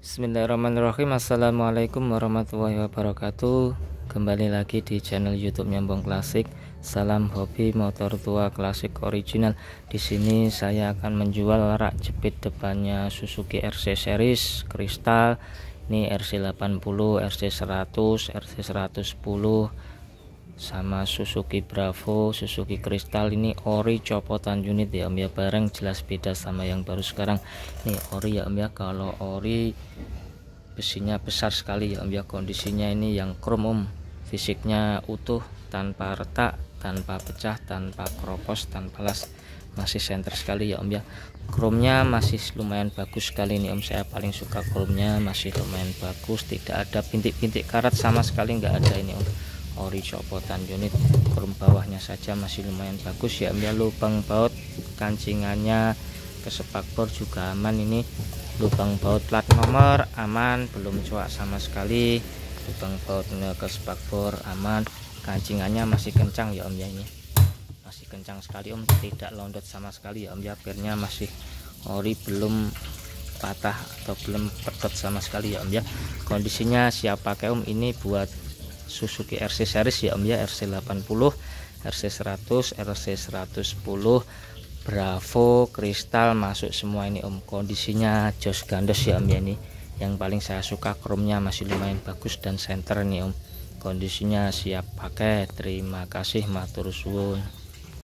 Bismillahirrahmanirrahim Assalamualaikum warahmatullahi wabarakatuh Kembali lagi di channel youtube Nyambung Klasik Salam hobi motor tua klasik original Di sini saya akan menjual rak jepit depannya Suzuki RC series kristal Ini RC80, RC100, RC110 sama Suzuki Bravo, Suzuki Crystal ini ori copotan unit ya Om ya bareng jelas beda sama yang baru sekarang. ini ori ya Om ya kalau ori besinya besar sekali ya Om ya kondisinya ini yang krom Om. Fisiknya utuh tanpa retak, tanpa pecah, tanpa keropos, tanpa las. Masih center sekali ya Om ya. kromnya masih lumayan bagus sekali nih Om. Saya paling suka kromnya masih lumayan bagus, tidak ada bintik-bintik karat sama sekali nggak ada ini Om ori copotan unit krom bawahnya saja masih lumayan bagus ya ya lubang baut kancingannya ke spakbor juga aman ini lubang baut plat nomor aman belum cuak sama sekali lubang bautnya ke spakbor aman kancingannya masih kencang ya om ya ini masih kencang sekali om tidak londot sama sekali ya om ya pernya masih ori belum patah atau belum pedot sama sekali ya om ya kondisinya siap pakai om ini buat Suzuki RC series ya Om ya RC 80 RC 100 RC 110 Bravo kristal masuk semua ini Om kondisinya jos gandos ya Om ya ini yang paling saya suka kromnya masih lumayan bagus dan center nih Om kondisinya siap pakai terima kasih matur suwun